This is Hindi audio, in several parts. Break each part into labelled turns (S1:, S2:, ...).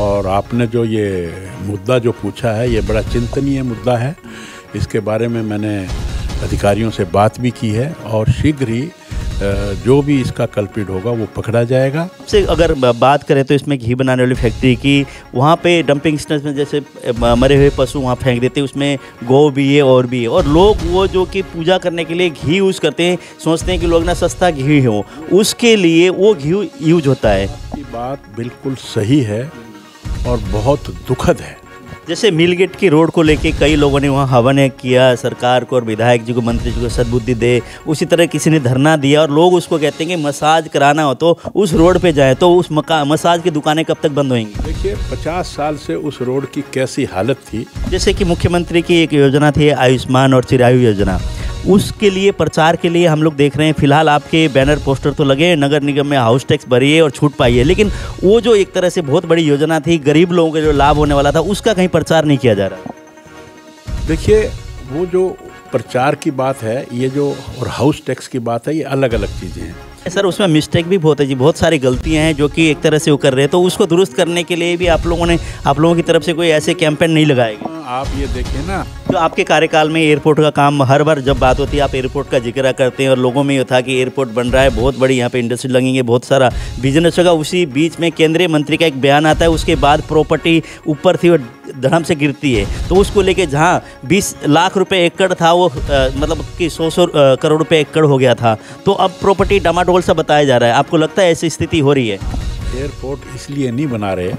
S1: और आपने जो ये मुद्दा जो पूछा है ये बड़ा चिंतनीय मुद्दा है इसके बारे में मैंने अधिकारियों से बात भी की है और शीघ्र ही जो भी इसका कल्पिट होगा वो पकड़ा जाएगा से अगर बात करें तो इसमें घी बनाने वाली फैक्ट्री
S2: की वहाँ पे डंपिंग स्टेशन में जैसे मरे हुए पशु वहाँ फेंक देते हैं उसमें गौ भी है और भी है और लोग वो जो कि पूजा करने के लिए घी यूज़ करते हैं सोचते हैं कि लोग ना सस्ता घी
S1: हो उसके लिए वो घी यूज होता है बात बिल्कुल सही है और बहुत दुखद है
S2: जैसे मिल गेट की रोड को लेके कई लोगों ने वहाँ हवन किया सरकार को और विधायक जी को मंत्री जी को सद्बुद्धि दे उसी तरह किसी ने धरना दिया और लोग उसको कहते हैं कि मसाज कराना हो तो उस रोड पे जाए तो उस मका मसाज की दुकानें कब तक बंद होंगी
S1: देखिए 50 साल से उस रोड की कैसी हालत थी जैसे कि मुख्यमंत्री की एक योजना थी
S2: आयुष्मान और चिरायु योजना उसके लिए प्रचार के लिए हम लोग देख रहे हैं फिलहाल आपके बैनर पोस्टर तो लगे नगर निगम में हाउस टैक्स भरिए और छूट पाइए लेकिन वो जो एक तरह से बहुत बड़ी योजना
S1: थी गरीब लोगों का जो लाभ होने वाला था उसका कहीं प्रचार नहीं किया जा रहा देखिए वो जो प्रचार की बात है ये जो और हाउस टैक्स की बात है ये अलग अलग चीज़ें हैं सर उसमें
S2: मिस्टेक भी बहुत है जी बहुत सारी गलतियां हैं जो कि एक तरह से वो कर रहे हैं तो उसको दुरुस्त करने के लिए भी आप लोगों ने आप लोगों की तरफ से कोई ऐसे कैंपेन नहीं लगाएगी
S1: आप ये देखें ना
S2: तो आपके कार्यकाल में एयरपोर्ट का काम हर बार जब बात होती है आप एयरपोर्ट का जिक्र करते हैं और लोगों में ये था कि एयरपोर्ट बन रहा है बहुत बड़ी यहाँ पे इंडस्ट्री लगेंगे बहुत सारा बिजनेस होगा उसी बीच में केंद्रीय मंत्री का एक बयान आता है उसके बाद प्रॉपर्टी ऊपर थी और धर्म से गिरती है तो उसको लेके जहाँ 20 लाख रुपए एकड़ था वो आ, मतलब कि सौ सौ करोड़ रुपए एकड़ हो गया था तो अब प्रॉपर्टी डामाडोल सा बताया जा रहा है आपको लगता है ऐसी स्थिति हो
S1: रही है एयरपोर्ट इसलिए नहीं बना रहे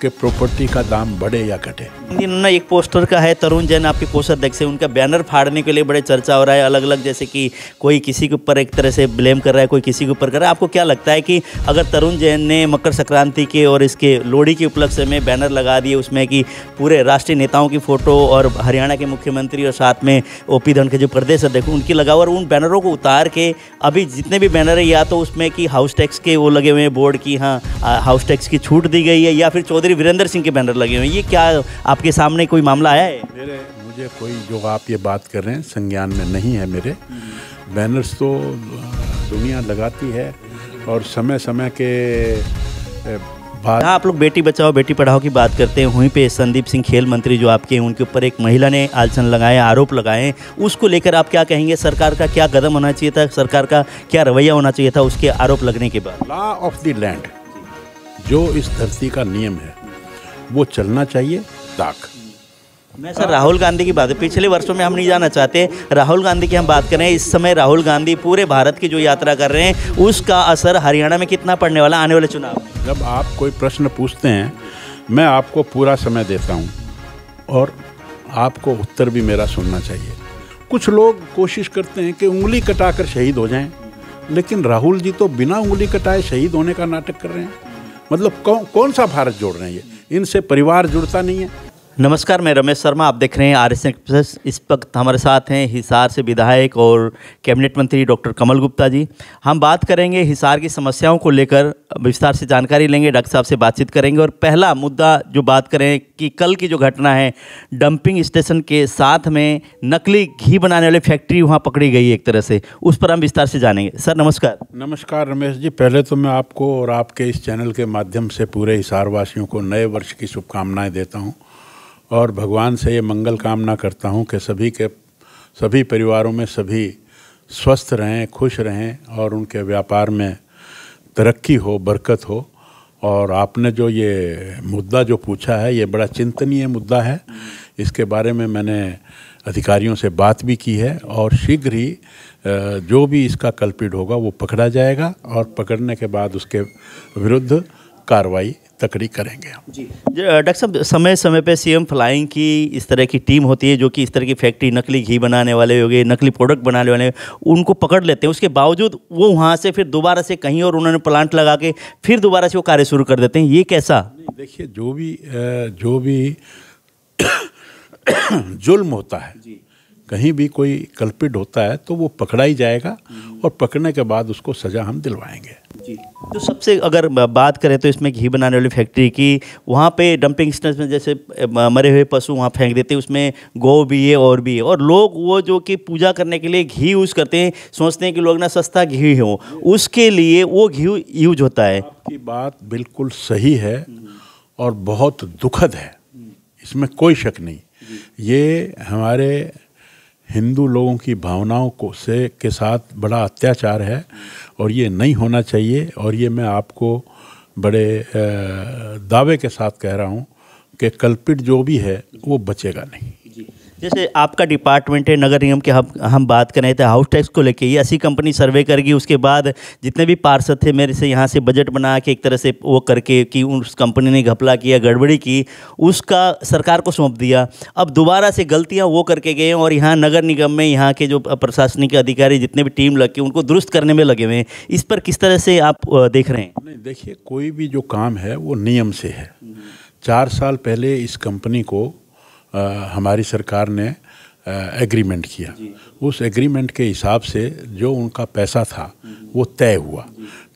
S1: कि प्रॉपर्टी का दाम बढ़े या घटे ना एक पोस्टर का है तरुण जैन आपके पोस्ट अध्यक्ष
S2: है उनका बैनर फाड़ने के लिए बड़े चर्चा हो रहा है अलग अलग जैसे कि कोई किसी के ऊपर एक तरह से ब्लेम कर रहा है कोई किसी के ऊपर कर रहा है आपको क्या लगता है कि अगर तरुण जैन ने मकर संक्रांति के और इसके लोहड़ी के उपलक्ष्य में बैनर लगा दिए उसमें कि पूरे राष्ट्रीय नेताओं की फ़ोटो और हरियाणा के मुख्यमंत्री और साथ में ओ पी धन के जो प्रदेश अध्यक्ष उनकी लगा और उन बैनरों को उतार के अभी जितने भी बैनर है या तो उसमें कि हाउस टैक्स के वो लगे हुए हैं बोर्ड की हाँ हाउस टैक्स की छूट दी गई है या फिर चौदह चौधरी वीरेंद्र सिंह के बैनर लगे हुए हैं ये क्या आपके सामने कोई मामला आया है
S1: मेरे मुझे कोई जो आप ये बात कर रहे हैं संज्ञान में नहीं है मेरे बैनर्स तो दुनिया लगाती है और समय समय के बात आप लोग बेटी
S2: बचाओ बेटी पढ़ाओ की बात करते हैं वहीं पे संदीप सिंह खेल मंत्री जो आपके हैं उनके ऊपर एक महिला ने आलसन लगाए आरोप लगाए उसको लेकर आप क्या कहेंगे सरकार का क्या कदम होना चाहिए था सरकार का क्या रवैया होना
S1: चाहिए था उसके आरोप लगने के बाद लॉ ऑफ द लैंड जो इस धरती का नियम है वो चलना चाहिए ताक मैं सर राहुल गांधी की बात पिछले
S2: वर्षों में हम नहीं जाना चाहते राहुल गांधी की हम बात करें इस समय राहुल गांधी पूरे भारत की जो यात्रा कर रहे हैं उसका असर हरियाणा में कितना पड़ने वाला आने वाले चुनाव
S1: जब आप कोई प्रश्न पूछते हैं मैं आपको पूरा समय देता हूँ और आपको उत्तर भी मेरा सुनना चाहिए कुछ लोग कोशिश करते हैं कि उंगली कटाकर शहीद हो जाएं लेकिन राहुल जी तो बिना उंगली कटाए शहीद होने का नाटक कर रहे हैं मतलब कौन कौन सा भारत जोड़ रहे हैं ये इनसे परिवार जुड़ता नहीं है नमस्कार मैं रमेश शर्मा आप देख रहे हैं आर एस एक्सप्रेस इस
S2: वक्त हमारे साथ हैं हिसार से विधायक और कैबिनेट मंत्री डॉक्टर कमल गुप्ता जी हम बात करेंगे हिसार की समस्याओं को लेकर विस्तार से जानकारी लेंगे डॉक्टर साहब से बातचीत करेंगे और पहला मुद्दा जो बात करें कि कल की जो घटना है डंपिंग स्टेशन के साथ में नकली घी बनाने वाली फैक्ट्री वहाँ पकड़ी गई एक तरह से उस पर हम विस्तार से जानेंगे सर नमस्कार
S1: नमस्कार रमेश जी पहले तो मैं आपको और आपके इस चैनल के माध्यम से पूरे हिसारवासियों को नए वर्ष की शुभकामनाएँ देता हूँ और भगवान से ये मंगल कामना करता हूँ कि सभी के सभी परिवारों में सभी स्वस्थ रहें खुश रहें और उनके व्यापार में तरक्की हो बरकत हो और आपने जो ये मुद्दा जो पूछा है ये बड़ा चिंतनीय मुद्दा है इसके बारे में मैंने अधिकारियों से बात भी की है और शीघ्र ही जो भी इसका कल्पिट होगा वो पकड़ा जाएगा और पकड़ने के बाद उसके विरुद्ध कार्रवाई तकड़ी करेंगे हम जी
S2: डॉक्टर साहब समय समय पे सीएम फ्लाइंग की इस तरह की टीम होती है जो कि इस तरह की फैक्ट्री नकली घी बनाने वाले हो गए नकली प्रोडक्ट बनाने वाले उनको पकड़ लेते हैं उसके बावजूद वो वहाँ से फिर दोबारा से कहीं और उन्होंने प्लांट लगा के फिर दोबारा से वो कार्य शुरू कर देते हैं ये कैसा
S1: देखिए जो भी जो भी जुल्म होता है कहीं भी कोई कल्पित होता है तो वो पकड़ा ही जाएगा और पकड़ने के बाद उसको सज़ा हम दिलवाएंगे जी तो सबसे अगर बात करें तो इसमें घी बनाने वाली फैक्ट्री की
S2: वहाँ पे डंपिंग स्टेशन में जैसे मरे हुए पशु वहाँ फेंक देते हैं उसमें गौ भी है और भी है और लोग वो जो कि पूजा करने के लिए घी यूज़ करते हैं सोचते हैं कि लोग ना सस्ता घी हो
S1: उसके लिए वो घी यूज होता है आपकी बात बिल्कुल सही है और बहुत दुखद है इसमें कोई शक नहीं ये हमारे हिंदू लोगों की भावनाओं को से के साथ बड़ा अत्याचार है और ये नहीं होना चाहिए और ये मैं आपको बड़े दावे के साथ कह रहा हूँ कि कल्पित जो भी है वो बचेगा नहीं
S2: जैसे आपका डिपार्टमेंट है नगर निगम के हम हम बात कर रहे थे हाउस टैक्स को लेके ये ऐसी कंपनी सर्वे करेगी उसके बाद जितने भी पार्षद थे मेरे से यहाँ से बजट बना के एक तरह से वो करके कि उस कंपनी ने घपला किया गड़बड़ी की उसका सरकार को सौंप दिया अब दोबारा से गलतियाँ वो करके गए और यहाँ नगर निगम में यहाँ के जो प्रशासनिक अधिकारी जितने भी टीम लग के उनको दुरुस्त करने में लगे हुए हैं
S1: इस पर किस तरह से आप देख रहे हैं नहीं देखिए कोई भी जो काम है वो नियम से है चार साल पहले इस कंपनी को हमारी सरकार ने एग्रीमेंट किया उस एग्रीमेंट के हिसाब से जो उनका पैसा था वो तय हुआ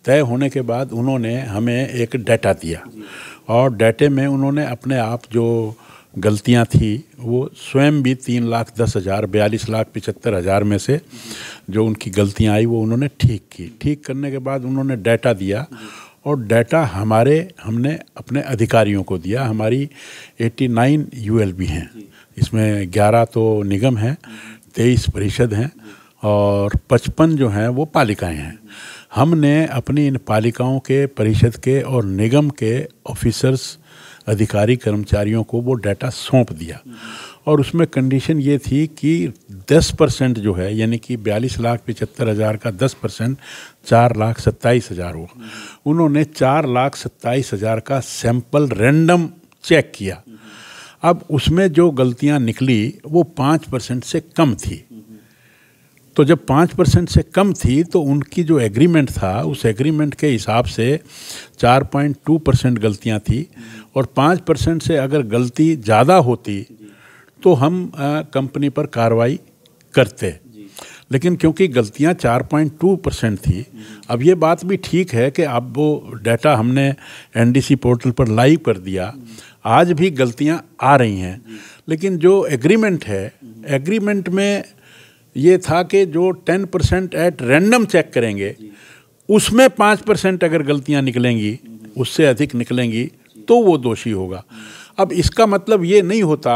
S1: तय होने के बाद उन्होंने हमें एक डाटा दिया और डाटे में उन्होंने अपने आप जो गलतियां थी वो स्वयं भी तीन लाख दस हज़ार बयालीस लाख पिचहत्तर हज़ार में से जो उनकी गलतियां आई वो उन्होंने ठीक की ठीक करने के बाद उन्होंने डाटा दिया और डाटा हमारे हमने अपने अधिकारियों को दिया हमारी 89 यू हैं इसमें 11 तो निगम हैं 23 परिषद हैं और 55 जो हैं वो पालिकाएं हैं हमने अपनी इन पालिकाओं के परिषद के और निगम के ऑफिसर्स अधिकारी कर्मचारियों को वो डाटा सौंप दिया और उसमें कंडीशन ये थी कि 10 परसेंट जो है यानी कि बयालीस लाख पचहत्तर हज़ार का 10 परसेंट चार लाख सत्ताईस हज़ार हुआ उन्होंने चार लाख सत्ताईस हज़ार का सैंपल रेंडम चेक किया अब उसमें जो गलतियां निकली वो पाँच परसेंट से कम थी तो जब पाँच परसेंट से कम थी तो उनकी जो एग्रीमेंट था उस एग्रीमेंट के हिसाब से चार पॉइंट टू परसेंट गलतियाँ थी और पाँच परसेंट से अगर गलती ज़्यादा होती तो हम कंपनी पर कार्रवाई करते लेकिन क्योंकि गलतियां 4.2 परसेंट थी हम्म। अब ये बात भी ठीक है कि अब वो डाटा हमने एनडीसी पोर्टल पर लाइव कर दिया हम्म। आज भी गलतियां आ रही हैं लेकिन जो एग्रीमेंट है हम्म। एग्रीमेंट में ये था कि जो 10 परसेंट एट रेंडम चेक करेंगे उसमें पाँच परसेंट अगर गलतियां निकलेंगी उससे अधिक निकलेंगी तो वो दोषी होगा अब इसका मतलब ये नहीं होता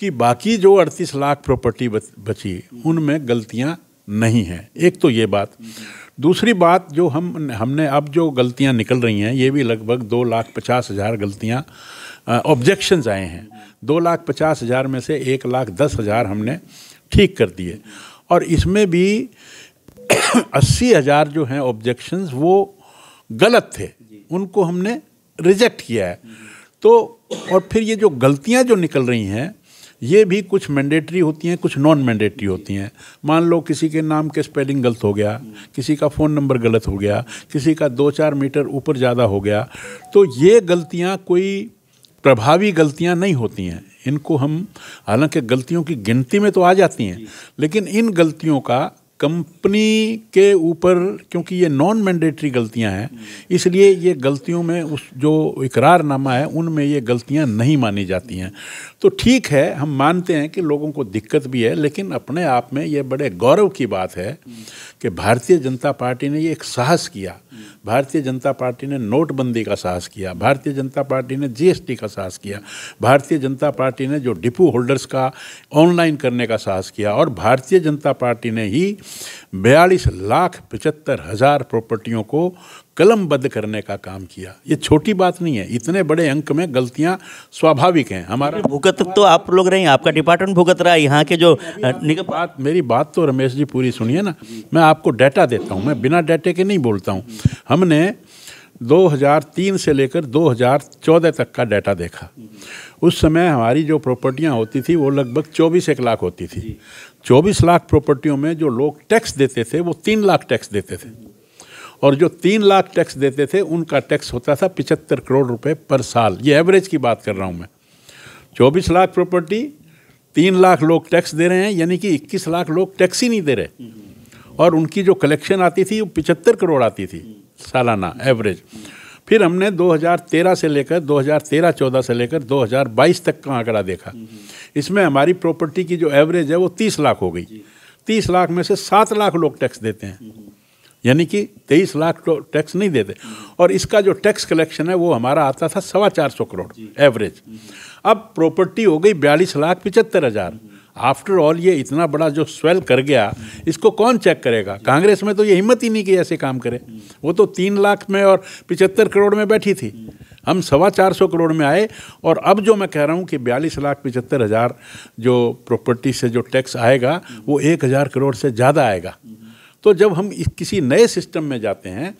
S1: कि बाकी जो 38 लाख प्रॉपर्टी बची उनमें गलतियां नहीं हैं एक तो ये बात दूसरी बात जो हम हमने अब जो गलतियां निकल रही हैं ये भी लगभग दो लाख पचास हज़ार गलतियाँ ऑब्जेक्शन आए हैं दो लाख पचास हज़ार में से एक लाख दस हज़ार हमने ठीक कर दिए और इसमें भी अस्सी हज़ार जो हैं ऑब्जेक्शंस वो गलत थे उनको हमने रिजेक्ट किया है तो और फिर ये जो गलतियां जो निकल रही हैं ये भी कुछ मैंडेटरी होती हैं कुछ नॉन मैंडेटरी होती हैं मान लो किसी के नाम के स्पेलिंग गलत हो गया किसी का फ़ोन नंबर गलत हो गया किसी का दो चार मीटर ऊपर ज़्यादा हो गया तो ये गलतियाँ कोई प्रभावी गलतियाँ नहीं होती हैं इनको हम हालांकि गलतियों की गिनती में तो आ जाती हैं लेकिन इन गलतियों का कंपनी के ऊपर क्योंकि ये नॉन मैंडेटरी गलतियां हैं इसलिए ये गलतियों में उस जो इकरारनामा है उनमें ये गलतियां नहीं मानी जाती हैं तो ठीक है हम मानते हैं कि लोगों को दिक्कत भी है लेकिन अपने आप में ये बड़े गौरव की बात है कि भारतीय जनता पार्टी ने ये एक साहस किया भारतीय जनता पार्टी ने नोटबंदी का साहस किया भारतीय जनता पार्टी ने जीएसटी का साहस किया भारतीय जनता पार्टी ने जो डिपू होल्डर्स का ऑनलाइन करने का साहस किया और भारतीय जनता पार्टी ने ही बयालीस लाख पचहत्तर हज़ार प्रॉपर्टियों को कलमबद्ध करने का काम किया ये छोटी बात नहीं है इतने बड़े अंक में गलतियां स्वाभाविक हैं हमारा भुगत तो आप लोग रहे हैं आपका डिपार्टमेंट भुगत रहा है यहाँ के जो निगम बात मेरी बात तो रमेश जी पूरी सुनिए ना मैं आपको डाटा देता हूँ मैं बिना डाटे के नहीं बोलता हूँ हमने 2003 से लेकर 2014 तक का डाटा देखा उस समय हमारी जो प्रॉपर्टियां होती थी वो लगभग चौबीस एक लाख होती थी चौबीस लाख प्रॉपर्टियों में जो लोग टैक्स देते थे वो तीन लाख टैक्स देते थे और जो तीन लाख टैक्स देते थे उनका टैक्स होता था पिचहत्तर करोड़ रुपए पर साल ये एवरेज की बात कर रहा हूँ मैं चौबीस लाख प्रॉपर्टी तीन लाख लोग टैक्स दे रहे हैं यानी कि इक्कीस लाख लोग टैक्स ही नहीं दे रहे हम्म। और उनकी जो कलेक्शन आती थी वो पिचहत्तर करोड़ आती थी हम्म। सालाना एवरेज फिर हमने 2013 से लेकर 2013-14 से लेकर 2022 तक का आंकड़ा देखा इसमें हमारी प्रॉपर्टी की जो एवरेज है वो 30 लाख हो गई 30 लाख में से 7 लाख लोग टैक्स देते हैं यानी कि 23 लाख तो टैक्स नहीं देते और इसका जो टैक्स कलेक्शन है वो हमारा आता था सवा चार सौ करोड़ एवरेज अब प्रॉपर्टी हो गई बयालीस लाख पिचहत्तर हज़ार आफ्टर ऑल ये इतना बड़ा जो स्वेल कर गया इसको कौन चेक करेगा कांग्रेस में तो ये हिम्मत ही नहीं कि ऐसे काम करे वो तो तीन लाख में और पिचहत्तर करोड़ में बैठी थी हम सवा चार सौ करोड़ में आए और अब जो मैं कह रहा हूँ कि बयालीस लाख पिचहत्तर हज़ार जो प्रॉपर्टी से जो टैक्स आएगा वो एक हज़ार करोड़ से ज़्यादा आएगा तो जब हम किसी नए सिस्टम में जाते हैं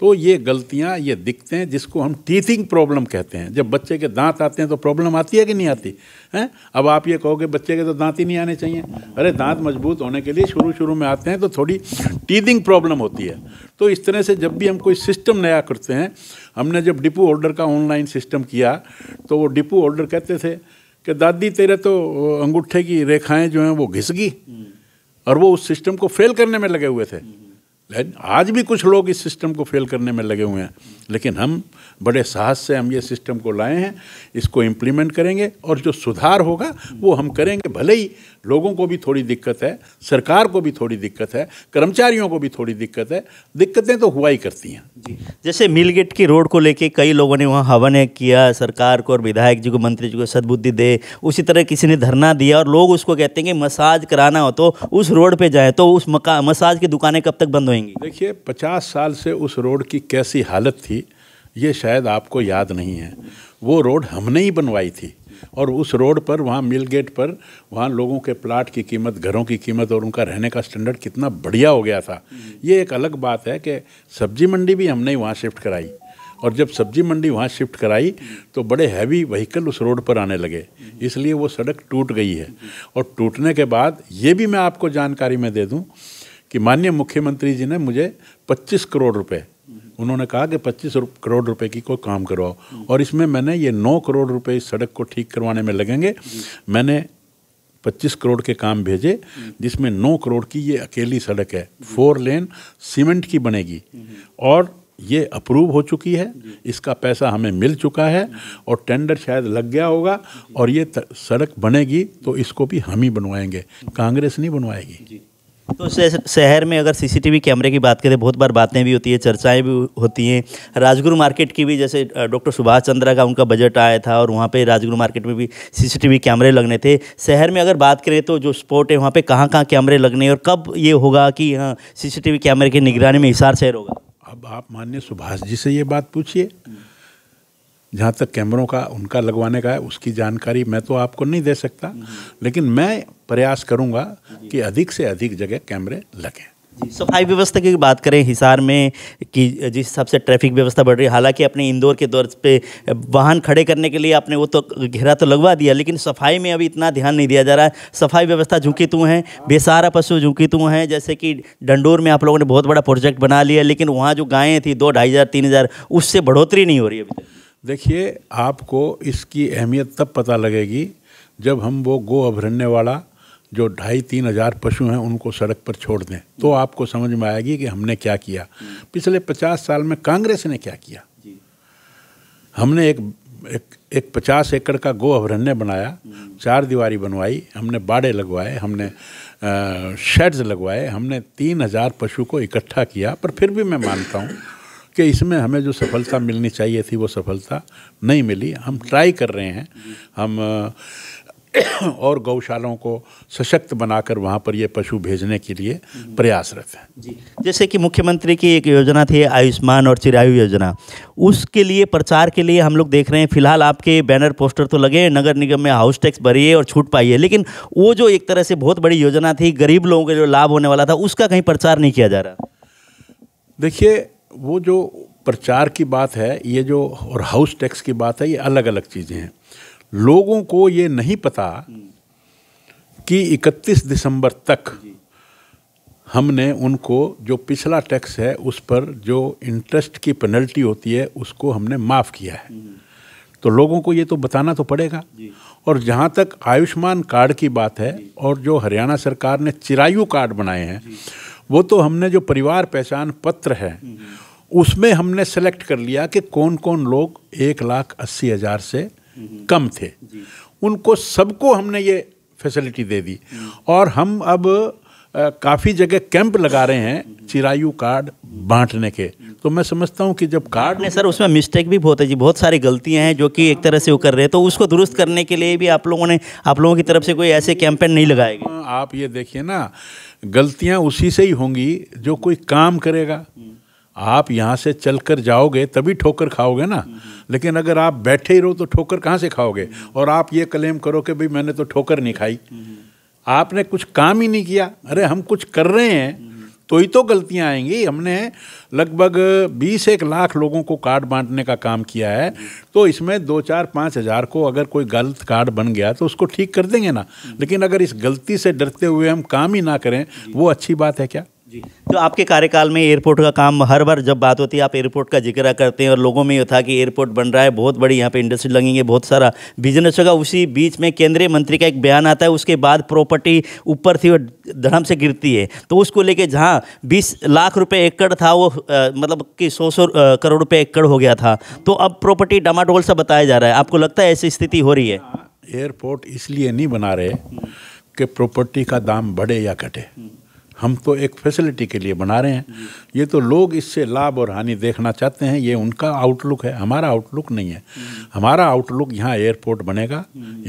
S1: तो ये गलतियाँ ये दिखते हैं जिसको हम टीथिंग प्रॉब्लम कहते हैं जब बच्चे के दांत आते हैं तो प्रॉब्लम आती है कि नहीं आती हैं अब आप ये कहोगे बच्चे के तो दांत ही नहीं आने चाहिए अरे दांत मजबूत होने के लिए शुरू शुरू में आते हैं तो थोड़ी टीथिंग प्रॉब्लम होती है तो इस तरह से जब भी हम कोई सिस्टम नया करते हैं हमने जब डिपो ऑर्डर का ऑनलाइन सिस्टम किया तो वो डिपू ऑर्डर कहते थे कि दादी तेरे तो अंगूठे की रेखाएँ जो हैं वो घिस गई और वो उस सिस्टम को फेल करने में लगे हुए थे लेकिन आज भी कुछ लोग इस सिस्टम को फेल करने में लगे हुए हैं लेकिन हम बड़े साहस से हम ये सिस्टम को लाए हैं इसको इम्प्लीमेंट करेंगे और जो सुधार होगा वो हम करेंगे भले ही लोगों को भी थोड़ी दिक्कत है सरकार को भी थोड़ी दिक्कत है कर्मचारियों को भी थोड़ी दिक्कत है दिक्कतें तो हुआ ही करती हैं जी जैसे मिलगेट की रोड को लेके कई लोगों ने वहाँ हवन किया सरकार को और
S2: विधायक जी को मंत्री जी को सदबुद्धि दे उसी तरह किसी ने धरना दिया और लोग उसको कहते हैं कि मसाज कराना हो तो उस रोड पर जाए तो उस मसाज
S1: की दुकानें कब तक बंद होंगी देखिए पचास साल से उस रोड की कैसी हालत थी ये शायद आपको याद नहीं है वो रोड हमने ही बनवाई थी और उस रोड पर वहाँ मिल गेट पर वहाँ लोगों के प्लाट की कीमत घरों की कीमत और उनका रहने का स्टैंडर्ड कितना बढ़िया हो गया था हम्म। ये एक अलग बात है कि सब्जी मंडी भी हमने ही वहाँ शिफ्ट कराई और जब सब्जी मंडी वहाँ शिफ्ट कराई तो बड़े हैवी व्हीकल उस रोड पर आने लगे हम्म। इसलिए वो सड़क टूट गई है और टूटने के बाद ये भी मैं आपको जानकारी में दे दूँ कि माननीय मुख्यमंत्री जी ने मुझे 25 करोड़ रुपए उन्होंने कहा कि पच्चीस करोड़ रुपए की कोई काम करवाओ और इसमें मैंने ये नौ करोड़ रुपए इस सड़क को ठीक करवाने में लगेंगे मैंने पच्चीस करोड़ के काम भेजे जिसमें नौ करोड़ की ये अकेली सड़क है फोर लेन सीमेंट की बनेगी और ये अप्रूव हो चुकी है इसका पैसा हमें मिल चुका है और टेंडर शायद लग गया होगा और ये सड़क बनेगी तो इसको भी हम ही बनवाएंगे कांग्रेस नहीं बनवाएगी तो शहर में अगर सीसीटीवी कैमरे की
S2: बात करें बहुत बार बातें भी होती है चर्चाएं भी होती हैं राजगुरु मार्केट की भी जैसे डॉक्टर सुभाष चंद्रा का उनका बजट आया था और वहाँ पे राजगुरु मार्केट में भी सीसीटीवी कैमरे लगने थे शहर में अगर बात करें तो जो स्पॉट है वहाँ पे कहाँ कहाँ कैमरे लगने और कब ये होगा कि हाँ सी कैमरे की निगरानी में हिसार शहर होगा
S1: अब आप मान्य सुभाष जी से ये बात पूछिए जहाँ तक कैमरों का उनका लगवाने का है उसकी जानकारी मैं तो आपको नहीं दे सकता लेकिन मैं प्रयास करूँगा कि अधिक से अधिक जगह कैमरे लगें सफाई व्यवस्था की बात करें हिसार में
S2: कि जिस हिसाब से ट्रैफिक व्यवस्था बढ़ रही है हालांकि अपने इंदौर के दौर पे वाहन खड़े करने के लिए आपने वो तो घेरा तो लगवा दिया लेकिन सफाई में अभी इतना ध्यान नहीं दिया जा रहा है सफाई व्यवस्था झुकी तू तो हैं बेसारा पशु झुकी तू तो हैं जैसे कि डंडोर में आप लोगों ने बहुत बड़ा प्रोजेक्ट बना लिया लेकिन वहाँ जो
S1: गायें थी दो ढाई हज़ार तीन हज़ार उससे बढ़ोतरी नहीं हो रही अभी तक देखिए आपको इसकी अहमियत तब पता लगेगी जब हम वो गो अभरण्य वाला जो ढाई तीन हज़ार पशु हैं उनको सड़क पर छोड़ दें तो आपको समझ में आएगी कि हमने क्या किया पिछले पचास साल में कांग्रेस ने क्या किया हमने एक एक एक पचास एकड़ का गो अभरण्य बनाया चार दीवारी बनवाई हमने बाड़े लगवाए हमने शेड्स लगवाए हमने तीन हज़ार पशु को इकट्ठा किया पर फिर भी मैं मानता हूँ कि इसमें हमें जो सफलता मिलनी चाहिए थी वो सफलता नहीं मिली हम ट्राई कर रहे हैं हम और गौशालाओं को सशक्त बनाकर वहाँ पर ये पशु भेजने के लिए प्रयासरत हैं जी जैसे कि
S2: मुख्यमंत्री की एक योजना थी आयुष्मान और चिरायु योजना उसके लिए प्रचार के लिए हम लोग देख रहे हैं फिलहाल आपके बैनर पोस्टर तो लगे हैं नगर निगम में हाउस टैक्स भरिए और छूट पाई है लेकिन वो जो एक तरह से बहुत बड़ी योजना
S1: थी गरीब लोगों का जो लाभ होने वाला था उसका कहीं प्रचार नहीं किया जा रहा देखिए वो जो प्रचार की बात है ये जो और हाउस टैक्स की बात है ये अलग अलग चीज़ें हैं लोगों को ये नहीं पता कि 31 दिसंबर तक हमने उनको जो पिछला टैक्स है उस पर जो इंटरेस्ट की पेनल्टी होती है उसको हमने माफ़ किया है हम्म। तो लोगों को ये तो बताना तो पड़ेगा और जहाँ तक आयुष्मान कार्ड की बात है और जो हरियाणा सरकार ने चिरायु कार्ड बनाए हैं वो तो हमने जो परिवार पहचान पत्र है उसमें हमने सेलेक्ट कर लिया कि कौन कौन लोग एक लाख अस्सी हज़ार से कम थे उनको सबको हमने ये फैसिलिटी दे दी और हम अब काफ़ी जगह कैंप लगा रहे हैं चिरायु कार्ड बांटने के तो मैं समझता हूँ कि जब कार्ड नहीं सर उसमें मिस्टेक भी बहुत है जी बहुत सारी गलतियाँ हैं जो कि एक तरह से वो कर रहे
S2: हैं तो उसको दुरुस्त करने के लिए भी आप लोगों ने आप लोगों की तरफ से कोई ऐसे कैंपेन नहीं लगाए
S1: हाँ, आप ये देखिए ना गलतियाँ उसी से ही होंगी जो कोई काम करेगा आप यहाँ से चल कर जाओगे तभी ठोकर खाओगे ना लेकिन अगर आप बैठे ही रहो तो ठोकर कहाँ से खाओगे और आप ये क्लेम करो कि भाई मैंने तो ठोकर नहीं खाई आपने कुछ काम ही नहीं किया अरे हम कुछ कर रहे हैं तो ही तो गलतियां आएंगी हमने लगभग बीस एक लाख लोगों को कार्ड बांटने का काम किया है तो इसमें दो चार पाँच हज़ार को अगर कोई गलत कार्ड बन गया तो उसको ठीक कर देंगे ना लेकिन अगर इस गलती से डरते हुए हम काम ही ना करें वो अच्छी बात है क्या जी तो आपके कार्यकाल में एयरपोर्ट का काम हर बार जब
S2: बात होती है आप एयरपोर्ट का जिक्र करते हैं और लोगों में ये था कि एयरपोर्ट बन रहा है बहुत बड़ी यहाँ पे इंडस्ट्री लगेंगे बहुत सारा बिजनेस होगा उसी बीच में केंद्रीय मंत्री का एक बयान आता है उसके बाद प्रॉपर्टी ऊपर थी और धड़म से गिरती है तो उसको लेके जहाँ बीस लाख रुपये एकड़ था वो आ, मतलब कि सौ सौ करोड़ रुपये एकड़ हो गया था तो अब प्रॉपर्टी डामाडोल सा बताया जा रहा है आपको लगता है ऐसी
S1: स्थिति हो रही है एयरपोर्ट इसलिए नहीं बना रहे कि प्रॉपर्टी का दाम बढ़े या घटे हम्म। हम तो एक फैसिलिटी के लिए बना रहे हैं ये तो लोग इससे लाभ और हानि देखना चाहते हैं ये उनका आउटलुक है हमारा आउटलुक नहीं है हमारा आउटलुक यहाँ एयरपोर्ट बनेगा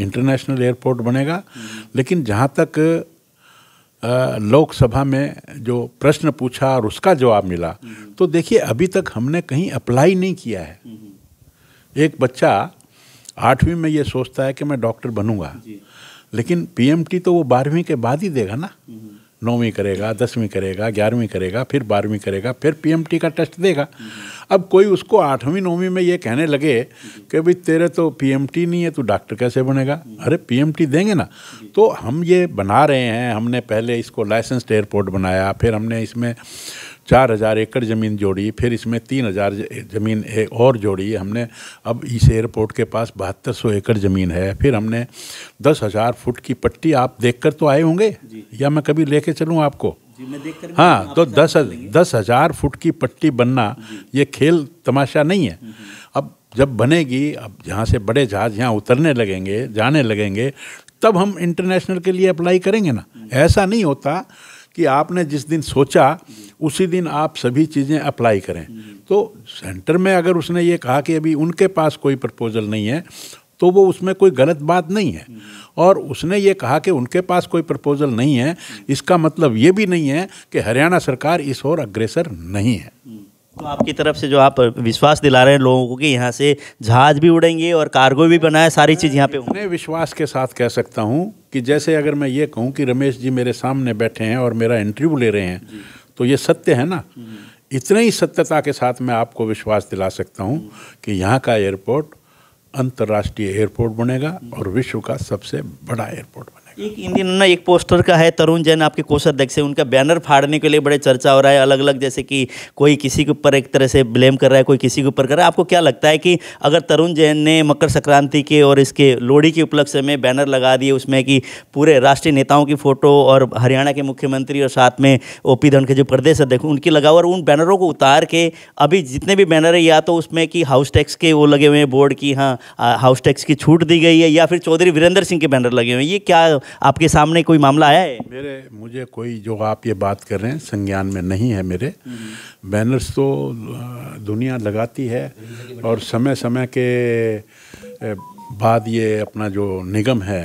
S1: इंटरनेशनल एयरपोर्ट बनेगा लेकिन जहाँ तक लोकसभा में जो प्रश्न पूछा और उसका जवाब मिला तो देखिए अभी तक हमने कहीं अप्लाई नहीं किया है एक बच्चा आठवीं में ये सोचता है कि मैं डॉक्टर बनूंगा लेकिन पीएमटी तो वो बारहवीं के बाद ही देगा ना हम्म। नौवीं करेगा दसवीं करेगा ग्यारहवीं करेगा फिर बारहवीं करेगा फिर पीएमटी का टेस्ट देगा अब कोई उसको आठवीं नौवीं में ये कहने लगे कि भाई तेरे तो पीएमटी नहीं है तू डॉक्टर कैसे बनेगा अरे पीएमटी देंगे ना तो हम ये बना रहे हैं हमने पहले इसको लाइसेंस्ड एयरपोर्ट बनाया फिर हमने इसमें चार हज़ार एकड़ ज़मीन जोड़ी फिर इसमें तीन हज़ार ज़मीन और जोड़ी हमने अब इस एयरपोर्ट के पास बहत्तर सौ एकड़ ज़मीन है फिर हमने दस हज़ार फुट की पट्टी आप देख कर तो आए होंगे या मैं कभी लेके चलूँ आपको हाँ तो दस दस हज़ार फुट की पट्टी बनना ये खेल तमाशा नहीं है हम्म, हम्म। अब जब बनेगी अब जहाँ से बड़े जहाज़ यहाँ उतरने लगेंगे जाने लगेंगे तब हम इंटरनेशनल के लिए अप्लाई करेंगे ना हम्म। ऐसा नहीं होता कि आपने जिस दिन सोचा उसी दिन आप सभी चीज़ें अप्लाई करें तो सेंटर में अगर उसने ये कहा कि अभी उनके पास कोई प्रपोजल नहीं है तो वो उसमें कोई गलत बात नहीं है और उसने ये कहा कि उनके पास कोई प्रपोजल नहीं है इसका मतलब ये भी नहीं है कि हरियाणा सरकार इस और अग्रेसर नहीं है तो
S2: आपकी तरफ से जो आप विश्वास दिला रहे हैं लोगों को कि यहाँ से जहाज भी उड़ेंगे और कार्गो भी बनाए
S1: सारी चीज़ यहाँ पे मैं विश्वास के साथ कह सकता हूँ कि जैसे अगर मैं ये कहूँ कि रमेश जी मेरे सामने बैठे हैं और मेरा इंटरव्यू ले रहे हैं तो ये सत्य है ना हम्म। इतने ही सत्यता के साथ मैं आपको विश्वास दिला सकता हूँ कि यहाँ का एयरपोर्ट अंतर्राष्ट्रीय एयरपोर्ट बनेगा हम्म। और विश्व का सबसे बड़ा एयरपोर्ट
S2: एक इंडियन ना एक पोस्टर का है तरुण जैन आपके कोष अध्यक्ष है उनका बैनर फाड़ने के लिए बड़े चर्चा हो रहा है अलग अलग जैसे कि कोई किसी के ऊपर एक तरह से ब्लेम कर रहा है कोई किसी के ऊपर कर रहा है आपको क्या लगता है कि अगर तरुण जैन ने मकर संक्रांति के और इसके लोहड़ी के उपलक्ष्य में बैनर लगा दिए उसमें कि पूरे राष्ट्रीय नेताओं की फ़ोटो और हरियाणा के मुख्यमंत्री और साथ में ओ पी धन के जो प्रदेश अध्यक्ष उनकी लगाओ और उन बैनरों को उतार के अभी जितने भी बैनर है या तो उसमें कि हाउस टैक्स के वो लगे हुए हैं बोर्ड की हाँ हाउस टैक्स की छूट दी गई है या फिर चौधरी वीरेंद्र सिंह के बैनर लगे हुए हैं ये क्या आपके सामने कोई मामला आया है मेरे
S1: मुझे कोई जो आप ये बात कर रहे हैं संज्ञान में नहीं है मेरे बैनर्स तो दुनिया लगाती है और समय समय के बाद ये अपना जो निगम है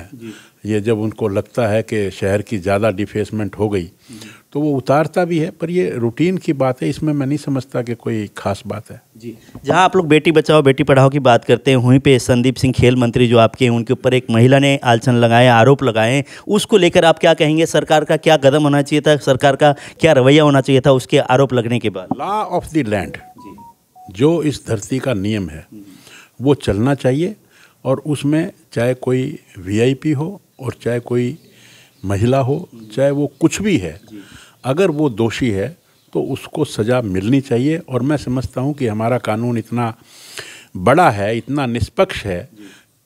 S1: ये जब उनको लगता है कि शहर की ज़्यादा डिफेसमेंट हो गई तो वो उतारता भी है पर ये रूटीन की बात है इसमें मैं नहीं समझता कि कोई खास बात है जी
S2: जहां आप लोग बेटी बचाओ बेटी पढ़ाओ की बात करते हैं वहीं पे संदीप सिंह खेल मंत्री जो आपके हैं उनके ऊपर एक महिला ने आलचन लगाए आरोप लगाए उसको लेकर आप क्या कहेंगे सरकार का क्या कदम होना चाहिए था सरकार का क्या रवैया होना चाहिए था उसके आरोप लगने के बाद
S1: लॉ ऑफ द लैंड जो इस धरती का नियम है वो चलना चाहिए और उसमें चाहे कोई वीआईपी हो और चाहे कोई महिला हो चाहे वो कुछ भी है अगर वो दोषी है तो उसको सज़ा मिलनी चाहिए और मैं समझता हूँ कि हमारा कानून इतना बड़ा है इतना निष्पक्ष है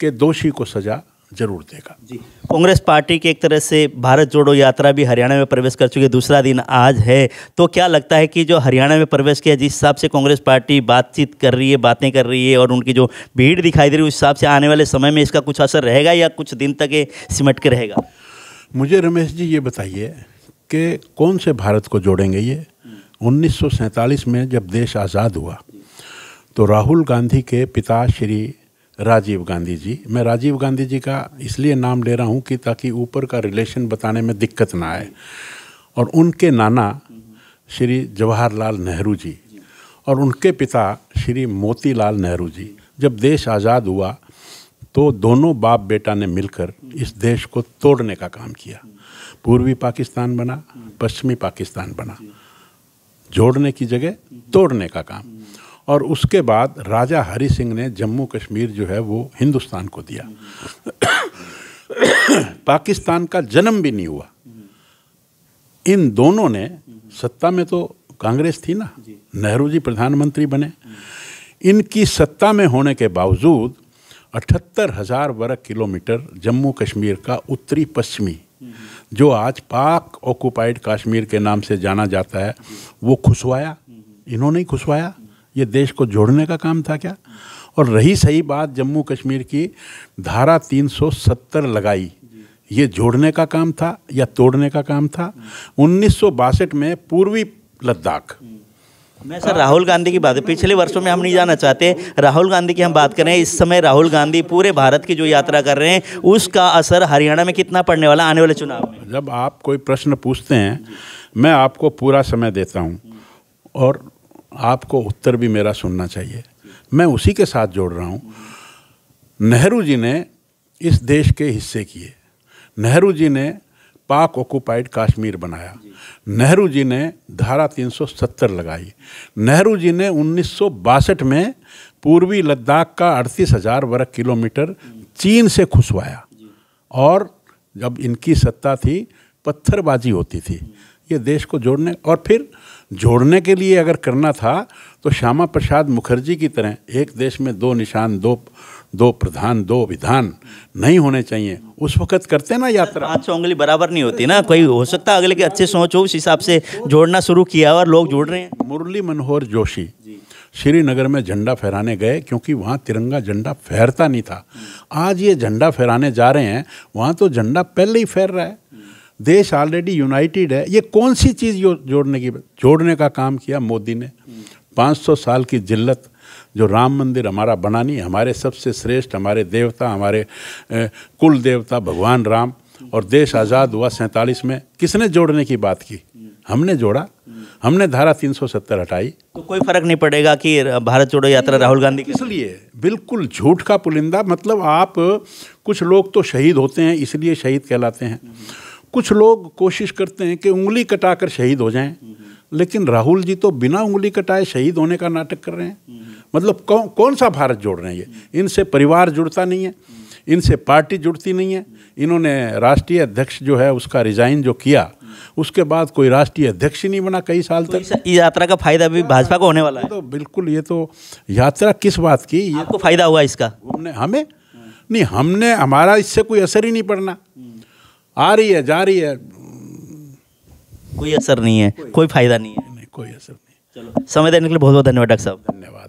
S1: कि दोषी को सज़ा जरूर देगा जी कांग्रेस पार्टी की एक तरह से भारत जोड़ो यात्रा भी हरियाणा
S2: में प्रवेश कर चुकी है दूसरा दिन आज है तो क्या लगता है कि जो हरियाणा में प्रवेश किया जिस हिसाब से कांग्रेस पार्टी बातचीत कर रही है बातें कर रही है और उनकी जो भीड़ दिखाई दे रही है उस हिसाब से आने वाले समय में इसका कुछ असर रहेगा या कुछ दिन तक ये सिमट के रहेगा
S1: मुझे रमेश जी ये बताइए कि कौन से भारत को जोड़ेंगे ये उन्नीस में जब देश आज़ाद हुआ तो राहुल गांधी के पिता श्री राजीव गांधी जी मैं राजीव गांधी जी का इसलिए नाम ले रहा हूँ कि ताकि ऊपर का रिलेशन बताने में दिक्कत ना आए और उनके नाना श्री जवाहरलाल नेहरू जी और उनके पिता श्री मोतीलाल नेहरू जी जब देश आज़ाद हुआ तो दोनों बाप बेटा ने मिलकर इस देश को तोड़ने का काम किया पूर्वी पाकिस्तान बना पश्चिमी पाकिस्तान बना जोड़ने की जगह तोड़ने का काम और उसके बाद राजा हरि सिंह ने जम्मू कश्मीर जो है वो हिंदुस्तान को दिया पाकिस्तान का जन्म भी नहीं हुआ इन दोनों ने सत्ता में तो कांग्रेस थी ना नेहरू जी प्रधानमंत्री बने इनकी सत्ता में होने के बावजूद अठहत्तर हजार वर्ग किलोमीटर जम्मू कश्मीर का उत्तरी पश्चिमी हम्म। जो आज पाक ऑक्यूपाइड कश्मीर के नाम से जाना जाता है वो खुशवाया हम्म। इन्होंने ही खुशवाया ये देश को जोड़ने का काम था क्या और रही सही बात जम्मू कश्मीर की धारा 370 लगाई ये जोड़ने का काम था या तोड़ने का काम था उन्नीस में पूर्वी लद्दाख
S2: मैं सर राहुल गांधी की बात है पिछले वर्षों में हम नहीं जाना चाहते राहुल गांधी की हम बात करें इस समय राहुल गांधी पूरे भारत की जो यात्रा कर रहे हैं उसका असर हरियाणा में कितना पड़ने वाला आने वाले चुनाव
S1: में जब आप कोई प्रश्न पूछते हैं मैं आपको पूरा समय देता हूँ और आपको उत्तर भी मेरा सुनना चाहिए मैं उसी के साथ जोड़ रहा हूँ नेहरू जी ने इस देश के हिस्से किए नेहरू जी ने पाक ऑक्यूपाइड कश्मीर बनाया नेहरू जी ने धारा 370 लगाई नेहरू जी ने उन्नीस में पूर्वी लद्दाख का अड़तीस हज़ार वर्ग किलोमीटर चीन से खुसवाया और जब इनकी सत्ता थी पत्थरबाजी होती थी ये देश को जोड़ने और फिर जोड़ने के लिए अगर करना था तो श्यामा प्रसाद मुखर्जी की तरह एक देश में दो निशान दो दो प्रधान दो विधान नहीं होने चाहिए उस वक्त करते ना यात्रा हाथ सौ उंगली बराबर नहीं होती ना कोई हो सकता
S2: अगले के अच्छे सोच हो उस हिसाब से जोड़ना शुरू किया
S1: और लोग जोड़ रहे हैं मुरली मनोहर जोशी श्रीनगर में झंडा फहराने गए क्योंकि वहाँ तिरंगा झंडा फहरता नहीं था आज ये झंडा फहराने जा रहे हैं वहाँ तो झंडा पहले ही फहर रहा है देश ऑलरेडी यूनाइटेड है ये कौन सी चीज़ जो जोड़ने की जोड़ने का काम किया मोदी ने 500 साल की जिल्लत जो राम मंदिर हमारा बना नहीं हमारे सबसे श्रेष्ठ हमारे देवता हमारे कुल देवता भगवान राम और देश आज़ाद हुआ सैंतालीस में किसने जोड़ने की बात की हमने जोड़ा हमने धारा 370 हटाई तो कोई फर्क नहीं पड़ेगा कि भारत जोड़ो यात्रा राहुल गांधी इसलिए बिल्कुल झूठ का पुलिंदा मतलब आप कुछ लोग तो शहीद होते हैं इसलिए शहीद कहलाते हैं कुछ लोग कोशिश करते हैं कि उंगली कटाकर शहीद हो जाएं लेकिन राहुल जी तो बिना उंगली कटाए शहीद होने का नाटक कर रहे हैं मतलब कौन कौन सा भारत जोड़ रहे हैं ये इनसे परिवार जुड़ता नहीं है इनसे पार्टी जुड़ती नहीं है इन्होंने राष्ट्रीय अध्यक्ष जो है उसका रिजाइन जो किया उसके बाद कोई राष्ट्रीय अध्यक्ष ही नहीं बना कई साल तो तक इस यात्रा का फायदा भी भाजपा को होने वाला है तो बिल्कुल ये तो यात्रा किस बात की आपको फायदा हुआ इसका हमने हमें नहीं हमने हमारा इससे कोई असर ही नहीं पड़ना आ रही है जा रही है कोई असर नहीं है
S2: कोई, कोई फायदा नहीं
S1: है नहीं कोई असर नहीं चलो समय देने के लिए
S2: बहुत बहुत धन्यवाद डॉक्टर साहब धन्यवाद